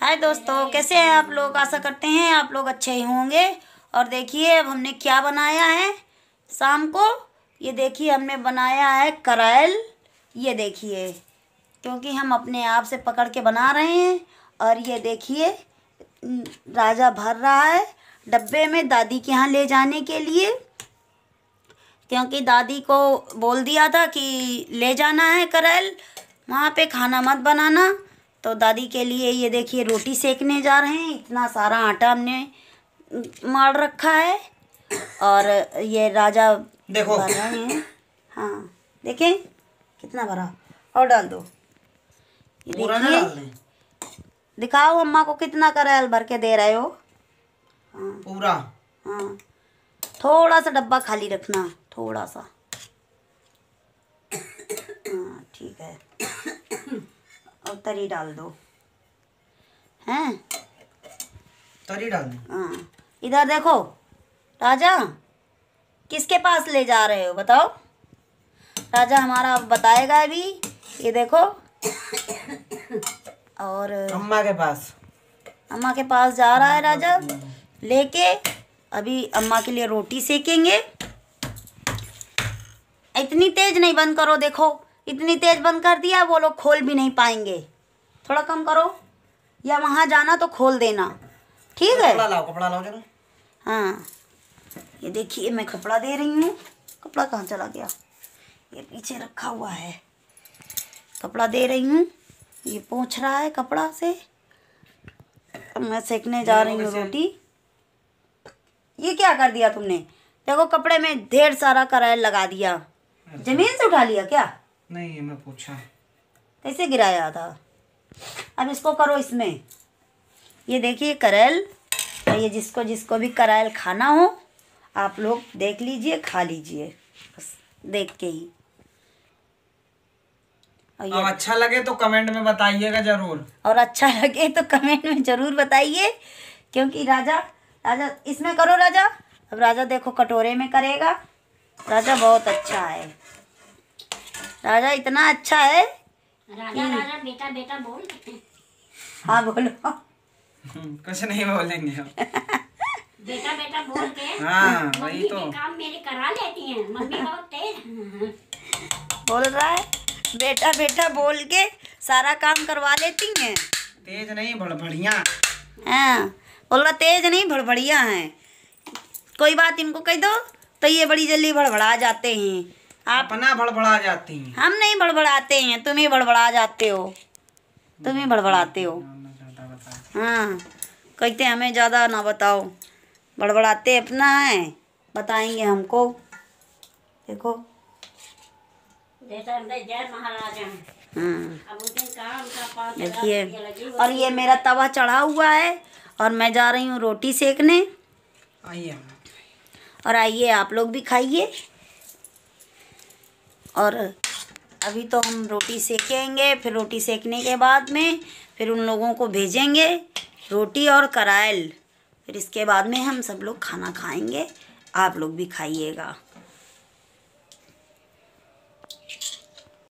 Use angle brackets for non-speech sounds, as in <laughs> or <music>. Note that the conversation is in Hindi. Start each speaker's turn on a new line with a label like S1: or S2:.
S1: हाय दोस्तों कैसे हैं आप लोग आशा करते हैं आप लोग अच्छे ही होंगे और देखिए अब हमने क्या बनाया है शाम को ये देखिए हमने बनाया है करैल ये देखिए क्योंकि हम अपने आप से पकड़ के बना रहे हैं और ये देखिए राजा भर रहा है डब्बे में दादी के यहाँ ले जाने के लिए क्योंकि दादी को बोल दिया था कि ले जाना है करैल वहाँ पे खाना मत बनाना तो दादी के लिए ये देखिए रोटी सेकने जा रहे हैं इतना सारा आटा हमने मार रखा है और ये राजा देखो हैं हाँ देखें कितना भरा और डाल दो ये देखिए दिखाओ अम्मा को कितना करैल भर के दे रहे हो हाँ पूरा हाँ थोड़ा सा डब्बा खाली रखना थोड़ा सा हाँ ठीक है और तरी डाल दो हैं तरी डाल दो हाँ इधर देखो राजा किसके पास ले जा रहे हो बताओ राजा हमारा बताएगा अभी ये देखो और अम्मा के पास अम्मा के पास जा रहा है राजा लेके अभी अम्मा के लिए रोटी सेकेंगे इतनी तेज नहीं बंद करो देखो इतनी तेज़ बंद कर दिया वो लोग खोल भी नहीं पाएंगे थोड़ा कम करो या वहाँ जाना तो खोल देना ठीक है कपड़ा लाओ कपड़ा लाओ जरा हाँ ये देखिए मैं कपड़ा दे रही हूँ कपड़ा कहाँ चला गया ये पीछे रखा हुआ है कपड़ा दे रही हूँ ये पहुँच रहा है कपड़ा से अब मैं सेकने जा रही हूँ रोटी ये क्या कर दिया तुमने देखो कपड़े में ढेर सारा करायल लगा दिया अच्छा। जमीन से उठा लिया क्या नहीं मैं पूछा कैसे गिराया था अब इसको करो इसमें ये देखिए करेल ये जिसको जिसको भी करेल खाना हो आप लोग देख लीजिए खा लीजिए बस देख के ही और ये अच्छा लगे तो कमेंट में बताइएगा जरूर और अच्छा <laughs> लगे तो कमेंट में जरूर बताइए क्योंकि राजा राजा इसमें करो राजा अब राजा देखो कटोरे में करेगा राजा बहुत अच्छा है राजा इतना अच्छा है राजा राजा बेटा बेटा बोल हाँ बोलो हम्म, कुछ नहीं बोलेंगे हम बेटा बेटा बोल के हाँ वही तो काम मेरे करा लेती हैं मम्मी बहुत तेज बोल रहा है बेटा बेटा बोल के सारा काम करवा लेती हैं तेज नहीं भड़बड़िया हाँ बोल रहा तेज नहीं भड़बड़िया हैं कोई बात इनको कह दो तो ये बड़ी जल्दी भड़बड़ा जाते हैं आप अपना बड़बड़ा जाती हैं हम नहीं बड़बड़ाते हैं तुम ही बड़बड़ा जाते हो तुम ही बड़बड़ाते हो हाँ कहते हमें ज़्यादा ना बताओ बड़बड़ाते अपना है बताएंगे हमको देखो हाँ। देखिए और ये मेरा तवा चढ़ा हुआ है और मैं जा रही हूँ रोटी सेकने आइए और आइए आप लोग भी खाइए और अभी तो हम रोटी सेकेंगे फिर रोटी सेकने के बाद में फिर उन लोगों को भेजेंगे रोटी और करायल फिर इसके बाद में हम सब लोग खाना खाएंगे आप लोग भी खाइएगा